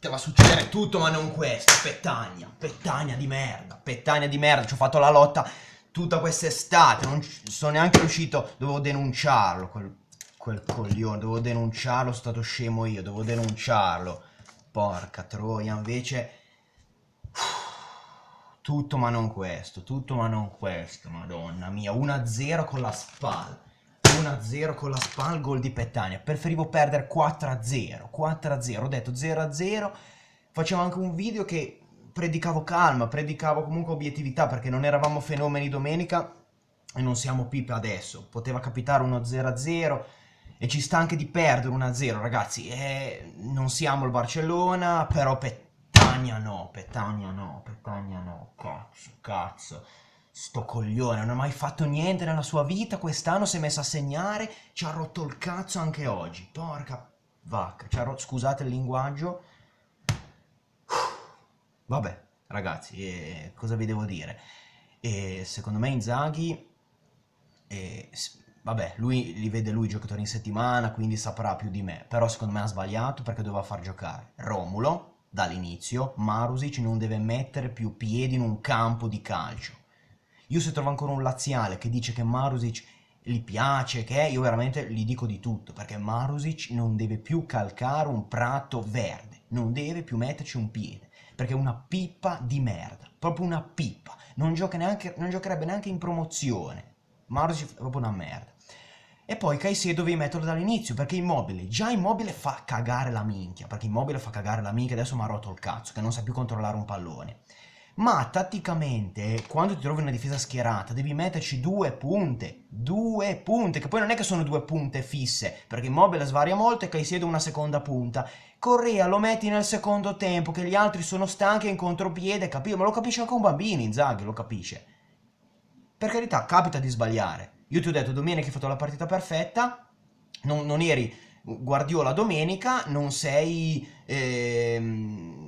te va a succedere tutto ma non questo, Petagna, Petagna di merda, Petagna di merda, ci ho fatto la lotta tutta quest'estate, non sono neanche riuscito, dovevo denunciarlo, quel, quel coglione, dovevo denunciarlo, sono stato scemo io, dovevo denunciarlo, porca troia, invece tutto ma non questo, tutto ma non questo, madonna mia, 1-0 con la spalla. 1-0 con la Spal, il gol di Pettania. Preferivo perdere 4-0, 4-0, ho detto 0-0. Facevo anche un video che predicavo calma, predicavo comunque obiettività perché non eravamo fenomeni domenica e non siamo pipe adesso. Poteva capitare uno 0-0 e ci sta anche di perdere 1-0, ragazzi. Eh, non siamo il Barcellona, però Pettania no, Pettania no, Pettania no, cazzo, cazzo. Sto coglione, non ha mai fatto niente nella sua vita, quest'anno si è messo a segnare, ci ha rotto il cazzo anche oggi. Porca vacca, ci ha rotto, scusate il linguaggio. Vabbè, ragazzi, eh, cosa vi devo dire? Eh, secondo me Inzaghi, eh, vabbè, lui li vede lui giocatori in settimana, quindi saprà più di me, però secondo me ha sbagliato perché doveva far giocare Romulo dall'inizio, Marusic non deve mettere più piedi in un campo di calcio io se trovo ancora un laziale che dice che Marusic gli piace, che io veramente gli dico di tutto, perché Marusic non deve più calcare un prato verde, non deve più metterci un piede, perché è una pippa di merda, proprio una pippa, non, gioca neanche, non giocherebbe neanche in promozione. Marusic è proprio una merda. E poi Caicedo dovevi metterlo dall'inizio, perché Immobile, già Immobile fa cagare la minchia, perché Immobile fa cagare la minchia, adesso mi ha rotto il cazzo, che non sa più controllare un pallone ma tatticamente quando ti trovi una difesa schierata devi metterci due punte, due punte, che poi non è che sono due punte fisse, perché Immobile svaria molto e Caicedo una seconda punta. Correa lo metti nel secondo tempo, che gli altri sono stanchi e in contropiede, capito? Ma lo capisce anche un bambino Inzaghi, lo capisce. Per carità, capita di sbagliare. Io ti ho detto domenica hai fatto la partita perfetta, non, non eri Guardiola domenica, non sei... Ehm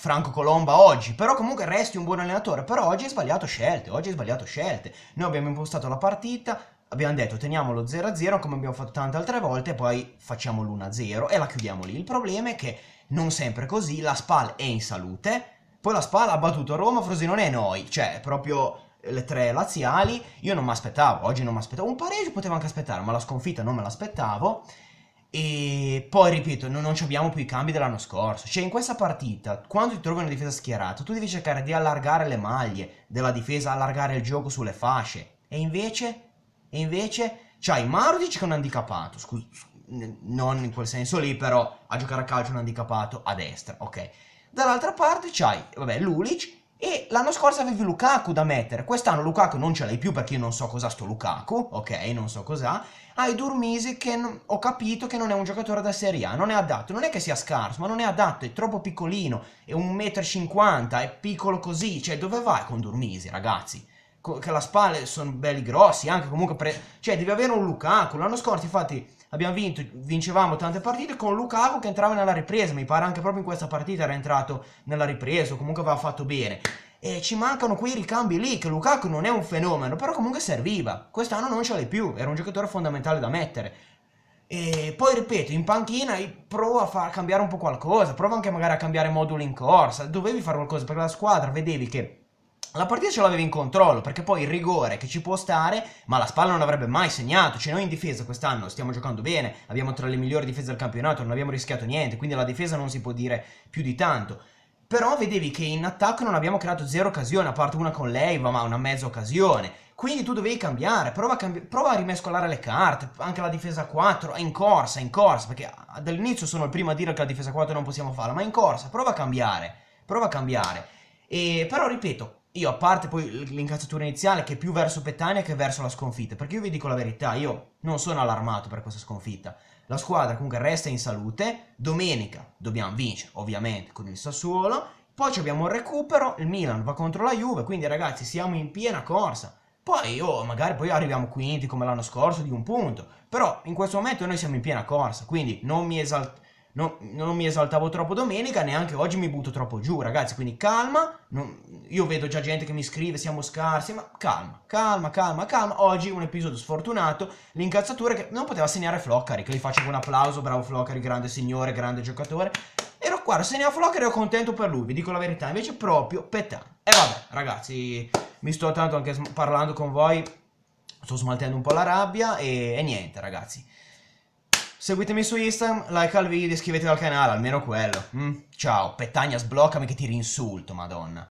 Franco Colomba oggi, però comunque resti un buon allenatore, però oggi hai sbagliato scelte, oggi hai sbagliato scelte. Noi abbiamo impostato la partita, abbiamo detto teniamolo 0-0 come abbiamo fatto tante altre volte, poi facciamo l'1-0 e la chiudiamo lì. Il problema è che non sempre così, la Spal è in salute, poi la Spal ha battuto Roma, Frosinone e noi, cioè proprio le tre laziali, io non mi aspettavo, oggi non mi aspettavo, un pareggio potevo anche aspettare, ma la sconfitta non me l'aspettavo. E poi ripeto, non, non abbiamo più i cambi dell'anno scorso. Cioè, in questa partita, quando ti trovi una difesa schierata, tu devi cercare di allargare le maglie della difesa, allargare il gioco sulle fasce. E invece, e invece, c'hai Marudic che è un handicappato. Scusa, non in quel senso lì, però a giocare a calcio è un handicappato a destra, ok. Dall'altra parte c'hai, vabbè, Lulic e l'anno scorso avevi Lukaku da mettere, quest'anno Lukaku non ce l'hai più perché io non so cos'ha sto Lukaku, ok, non so cos'ha. Hai Durmisi che non, ho capito che non è un giocatore da Serie A, non è adatto, non è che sia scarso, ma non è adatto, è troppo piccolino, è un metro e cinquanta, è piccolo così, cioè dove vai con Durmisi ragazzi? Co- che la spalle sono belli grossi, anche comunque, pre- cioè devi avere un Lukaku, l'anno scorso infatti abbiamo vinto, vincevamo tante partite con Lukaku che entrava nella ripresa, mi pare anche proprio in questa partita era entrato nella ripresa, comunque aveva fatto bene. E ci mancano quei ricambi lì, che Lukaku non è un fenomeno, però comunque serviva. Quest'anno non ce l'hai più, era un giocatore fondamentale da mettere. E poi ripeto, in panchina prova a cambiare un po' qualcosa, prova anche magari a cambiare moduli in corsa, dovevi fare qualcosa perché la squadra vedevi che la partita ce l'avevi in controllo perché poi il rigore che ci può stare, ma la spalla non avrebbe mai segnato. Cioè, noi in difesa quest'anno stiamo giocando bene, abbiamo tra le migliori difese del campionato, non abbiamo rischiato niente, quindi la difesa non si può dire più di tanto. Però vedevi che in attacco non abbiamo creato zero occasioni, a parte una con lei, ma una mezza occasione. Quindi tu dovevi cambiare, prova a, cambi- prova a rimescolare le carte, anche la difesa 4, è in corsa, è in corsa, perché dall'inizio sono il primo a dire che la difesa 4 non possiamo farla, ma è in corsa, prova a cambiare, prova a cambiare. E, però ripeto, io a parte poi l'incazzatura iniziale che è più verso Petania che verso la sconfitta, perché io vi dico la verità, io non sono allarmato per questa sconfitta. La squadra comunque resta in salute, domenica dobbiamo vincere ovviamente con il Sassuolo, poi abbiamo il recupero, il Milan va contro la Juve, quindi ragazzi siamo in piena corsa. Poi oh, magari poi arriviamo quinti come l'anno scorso di un punto, però in questo momento noi siamo in piena corsa, quindi non mi esalto non, non mi esaltavo troppo domenica, neanche oggi mi butto troppo giù, ragazzi. Quindi calma. Non, io vedo già gente che mi scrive: siamo scarsi. Ma calma, calma, calma, calma. Oggi un episodio sfortunato. L'incazzatura che non poteva segnare Floccari. Che gli faccio un applauso. Bravo Floccari, grande signore, grande giocatore. Ero qua, segnava Floccari, ero contento per lui. Vi dico la verità. Invece, proprio petà. E vabbè, ragazzi, mi sto tanto anche parlando con voi. Sto smaltendo un po' la rabbia. e, e niente, ragazzi. Seguitemi su Instagram, like al video, e iscrivetevi al canale, almeno quello. Mm? Ciao, Pettagna sbloccami che ti rinsulto, madonna.